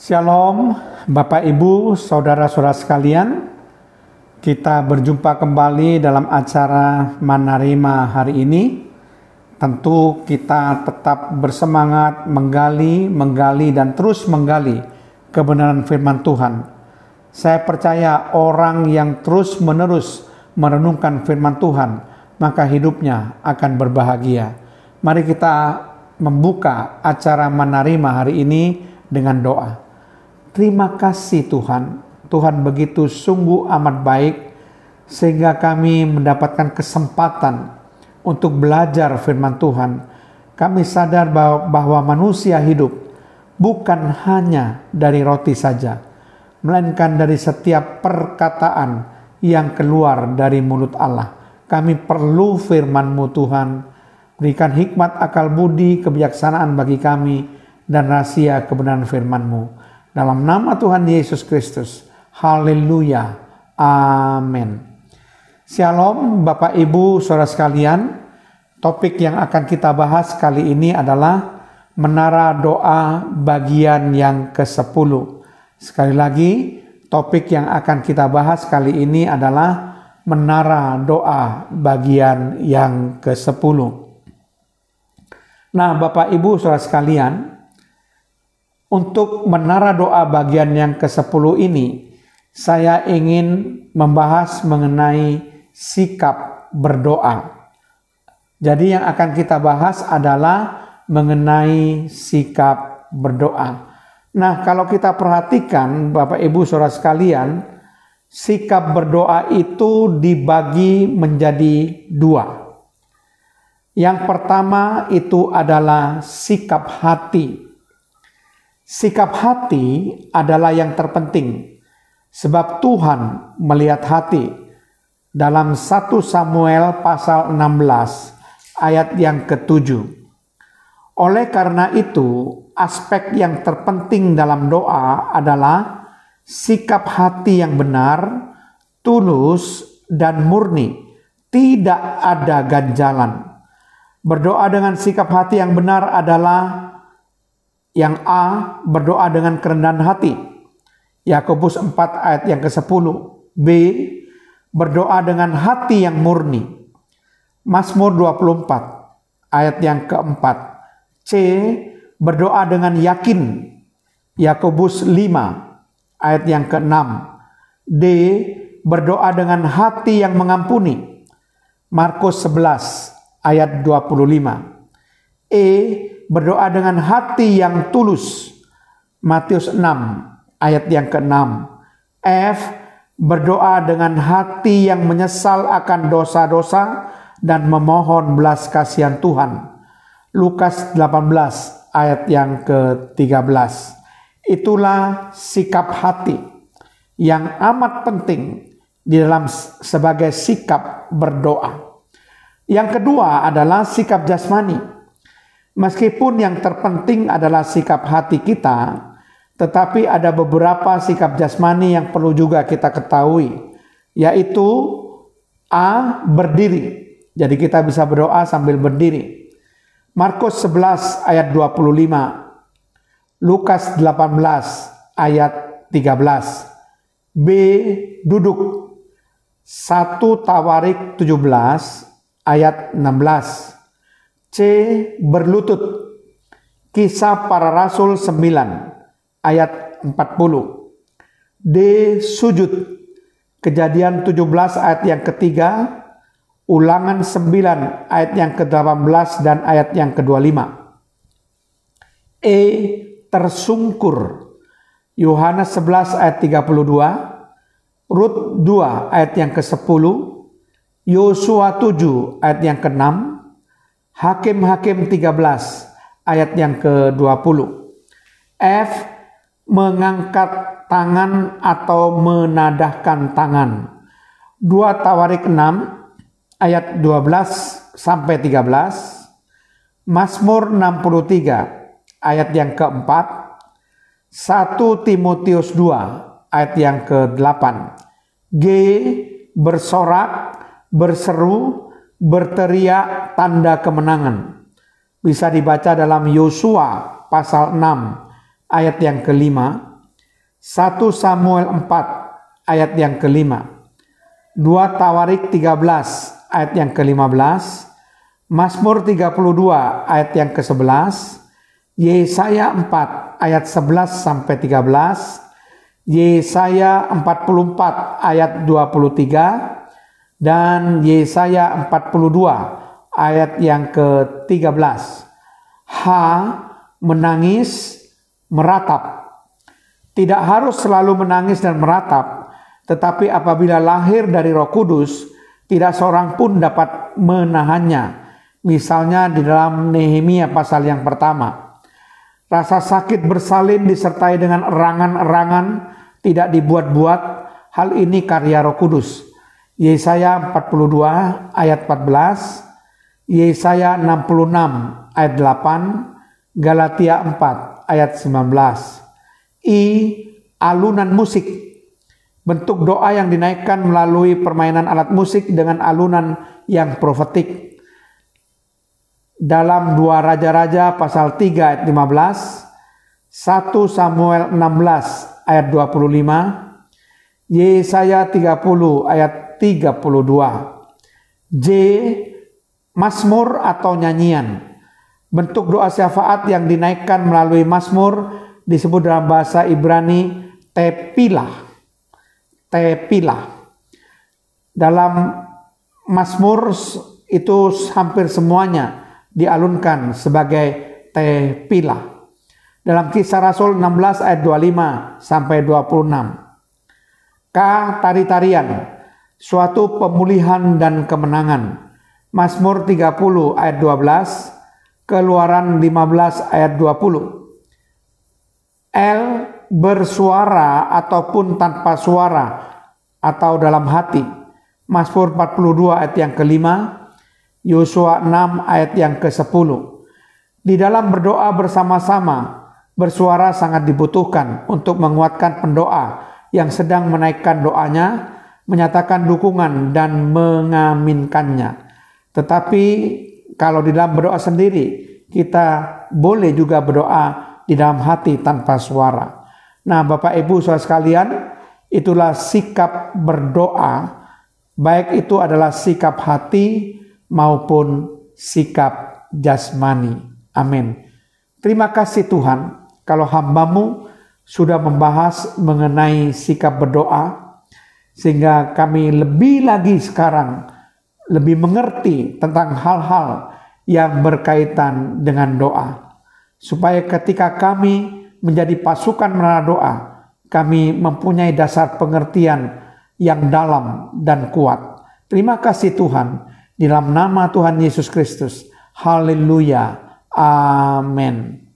Shalom, Bapak Ibu, saudara-saudara sekalian. Kita berjumpa kembali dalam acara Manarima hari ini. Tentu kita tetap bersemangat menggali, menggali dan terus menggali kebenaran firman Tuhan. Saya percaya orang yang terus-menerus merenungkan firman Tuhan, maka hidupnya akan berbahagia. Mari kita membuka acara Manarima hari ini dengan doa. Terima kasih Tuhan. Tuhan begitu sungguh amat baik sehingga kami mendapatkan kesempatan untuk belajar firman Tuhan. Kami sadar bahwa, bahwa manusia hidup bukan hanya dari roti saja, melainkan dari setiap perkataan yang keluar dari mulut Allah. Kami perlu firman-Mu Tuhan. Berikan hikmat akal budi, kebijaksanaan bagi kami, dan rahasia kebenaran firman-Mu. Dalam nama Tuhan Yesus Kristus. Haleluya. Amin. Shalom Bapak Ibu Saudara sekalian. Topik yang akan kita bahas kali ini adalah menara doa bagian yang ke-10. Sekali lagi, topik yang akan kita bahas kali ini adalah menara doa bagian yang ke-10. Nah, Bapak Ibu Saudara sekalian, untuk menara doa bagian yang ke-10 ini, saya ingin membahas mengenai sikap berdoa. Jadi yang akan kita bahas adalah mengenai sikap berdoa. Nah, kalau kita perhatikan Bapak Ibu Saudara sekalian, sikap berdoa itu dibagi menjadi dua. Yang pertama itu adalah sikap hati Sikap hati adalah yang terpenting, sebab Tuhan melihat hati. Dalam 1 Samuel pasal 16 ayat yang ketujuh. Oleh karena itu, aspek yang terpenting dalam doa adalah sikap hati yang benar, tulus, dan murni. Tidak ada ganjalan. Berdoa dengan sikap hati yang benar adalah yang A berdoa dengan kerendahan hati. Yakobus 4 ayat yang ke-10. B berdoa dengan hati yang murni. Mazmur 24 ayat yang keempat. C berdoa dengan yakin. Yakobus 5 ayat yang ke-6. D berdoa dengan hati yang mengampuni. Markus 11 ayat 25. E berdoa dengan hati yang tulus. Matius 6 ayat yang ke-6. F berdoa dengan hati yang menyesal akan dosa-dosa dan memohon belas kasihan Tuhan. Lukas 18 ayat yang ke-13. Itulah sikap hati yang amat penting di dalam sebagai sikap berdoa. Yang kedua adalah sikap jasmani Meskipun yang terpenting adalah sikap hati kita, tetapi ada beberapa sikap jasmani yang perlu juga kita ketahui, yaitu A. Berdiri. Jadi kita bisa berdoa sambil berdiri. Markus 11 ayat 25. Lukas 18 ayat 13. B. Duduk. 1 Tawarik 17 ayat 16. C. Berlutut. Kisah para Rasul 9 ayat 40. D. Sujud. Kejadian 17 ayat yang ketiga, ulangan 9 ayat yang ke-18 dan ayat yang ke-25. E. Tersungkur. Yohanes 11 ayat 32, Rut 2 ayat yang ke-10, Yosua 7 ayat yang ke-6, Hakim-hakim 13 ayat yang ke-20. F mengangkat tangan atau menadahkan tangan. 2 Tawarik 6 ayat 12 sampai 13. Mazmur 63 ayat yang ke-4. 1 Timotius 2 ayat yang ke-8. G bersorak, berseru, berteriak tanda kemenangan. Bisa dibaca dalam Yosua pasal 6 ayat yang kelima, 1 Samuel 4 ayat yang kelima, 2 Tawarik 13 ayat yang ke-15, Mazmur 32 ayat yang ke-11, Yesaya 4 ayat 11 sampai 13, Yesaya 44 ayat 23, dan Yesaya 42 ayat yang ke-13. H menangis, meratap. Tidak harus selalu menangis dan meratap, tetapi apabila lahir dari Roh Kudus, tidak seorang pun dapat menahannya. Misalnya di dalam Nehemia pasal yang pertama. Rasa sakit bersalin disertai dengan erangan-erangan, tidak dibuat-buat, hal ini karya Roh Kudus Yesaya 42 ayat 14, Yesaya 66 ayat 8, Galatia 4 ayat 19. I alunan musik bentuk doa yang dinaikkan melalui permainan alat musik dengan alunan yang profetik. Dalam dua raja-raja pasal 3 ayat 15, 1 Samuel 16 ayat 25, Yesaya 30 ayat 32. J. Masmur atau nyanyian. Bentuk doa syafaat yang dinaikkan melalui masmur disebut dalam bahasa Ibrani tepilah. Tepilah. Dalam masmur itu hampir semuanya dialunkan sebagai tepilah. Dalam kisah Rasul 16 ayat 25 sampai 26. K. Tari-tarian suatu pemulihan dan kemenangan. Mazmur 30 ayat 12, Keluaran 15 ayat 20. El bersuara ataupun tanpa suara atau dalam hati. Mazmur 42 ayat yang kelima, Yosua 6 ayat yang ke-10. Di dalam berdoa bersama-sama, bersuara sangat dibutuhkan untuk menguatkan pendoa yang sedang menaikkan doanya menyatakan dukungan dan mengaminkannya. Tetapi kalau di dalam berdoa sendiri, kita boleh juga berdoa di dalam hati tanpa suara. Nah, Bapak Ibu Saudara sekalian, itulah sikap berdoa, baik itu adalah sikap hati maupun sikap jasmani. Amin. Terima kasih Tuhan kalau hambamu sudah membahas mengenai sikap berdoa sehingga kami lebih lagi sekarang lebih mengerti tentang hal-hal yang berkaitan dengan doa. Supaya ketika kami menjadi pasukan menara doa, kami mempunyai dasar pengertian yang dalam dan kuat. Terima kasih Tuhan. Dalam nama Tuhan Yesus Kristus. Haleluya. amen